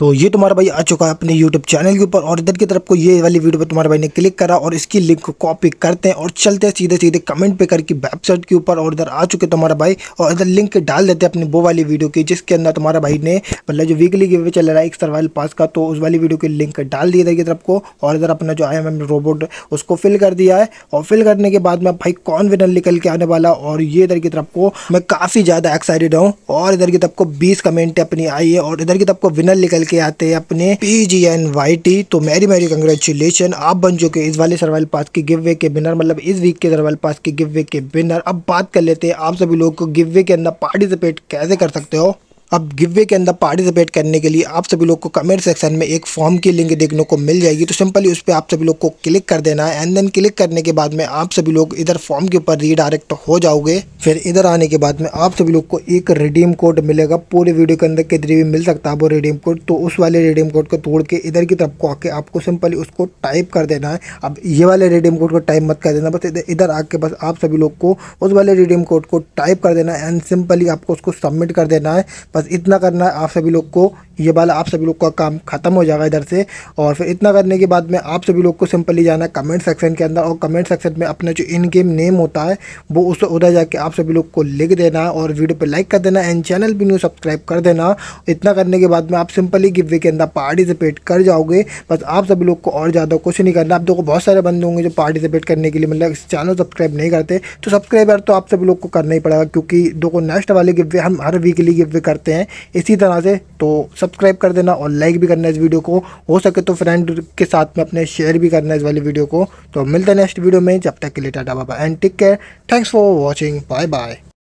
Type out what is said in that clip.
तो ये तुम्हारा भाई आ चुका है अपने यूट्यूब चैनल के ऊपर और इधर की तरफ को ये वाली वीडियो पर तुम्हारे भाई ने क्लिक करा और इसकी लिंक को कॉपी करते हैं और चलते हैं सीधे सीधे कमेंट पे करके वेबसाइट के ऊपर और इधर आ चुके तुम्हारा भाई और इधर लिंक डाल देते हैं अपनी वो वाली वीडियो की जिसके अंदर तुम्हारा भाई ने मतलब जो वीकली गिवे चल रहा है एक सर्वाइल पास का तो उस वाली वीडियो की लिंक डाल दी इधर की तरफ को और इधर अपना जो आई एम रोबोट उसको फिल कर दिया है और फिल करने के बाद में भाई कौन विनर निकल के आने वाला और ये इधर की तरफ को मैं काफ़ी ज़्यादा एक्साइटेड हूँ और इधर की तरफ को बीस कमेंट अपनी आई है और इधर की तरफ को विनर निकल के आते हैं अपने P G N Y T तो मेरी मेरी कंग्रेचुलेशन आप बन चुके इस वाले सर्वाइल पास के गिव वे के बिनर मतलब इस वीक के सर्वाइल पास के गिव वे के बिनर अब बात कर लेते हैं आप सभी लोग को गिव वे के अंदर पार्टिसिपेट कैसे कर सकते हो अब गिव वे के अंदर पार्टिसिपेट करने के लिए आप सभी लोग को कमेंट सेक्शन में एक फॉर्म की लिंक देखने को मिल जाएगी तो सिंपली उस पर आप सभी लोग को क्लिक कर देना है एंड देन क्लिक करने के बाद में आप सभी लोग इधर फॉर्म के ऊपर रीडायरेक्ट हो जाओगे फिर इधर आने के बाद में आप सभी लोग को एक रिडीम कोड मिलेगा पूरे वीडियो के अंदर कितनी भी मिल सकता है वो रिडीम कोड तो उस वाले रिडीम कोड को तोड़ के इधर की तरफ को आके आपको सिंपली उसको टाइप कर देना है अब ये वाले रिडीम कोड को टाइप मत कर देना बस इधर आके बस आप सभी लोग को उस वाले रिडीम कोड को टाइप कर देना है एंड सिंपली आपको उसको सबमिट कर देना है बस इतना करना है आप सभी लोग को ये वाला आप सभी लोग का काम खत्म हो जाएगा इधर से और फिर इतना करने के बाद में आप सभी लोग को सिंपली जाना है कमेंट सेक्शन के अंदर और कमेंट सेक्शन में अपना जो इन गेम नेम होता है वो उस उधर जाके आप सभी लोग को लिख देना और वीडियो पर लाइक कर देना एंड चैनल भी न्यू सब्सक्राइब कर देना इतना करने के बाद में आप सिंपली गिवे के अंदर पार्टिसिपेट कर जाओगे बस आप सभी लोग को और ज़्यादा कुछ नहीं करना आप देखो बहुत सारे बंदे होंगे जो पार्टिसिपेट करने के लिए मतलब चैनल सब्सक्राइब नहीं करते तो सब्सक्राइबर तो आप सभी लोग को करना ही पड़ेगा क्योंकि देखो नेक्स्ट वाले गिवे हम हर वीकली गिवे करते करते हैं इसी तरह से तो सब्सक्राइब कर देना और लाइक भी करना इस वीडियो को हो सके तो फ्रेंड के साथ में अपने शेयर भी करना इस वाली वीडियो को तो मिलते हैं नेक्स्ट वीडियो में जब तक के लिए टाटा बाबा and take care thanks for watching bye bye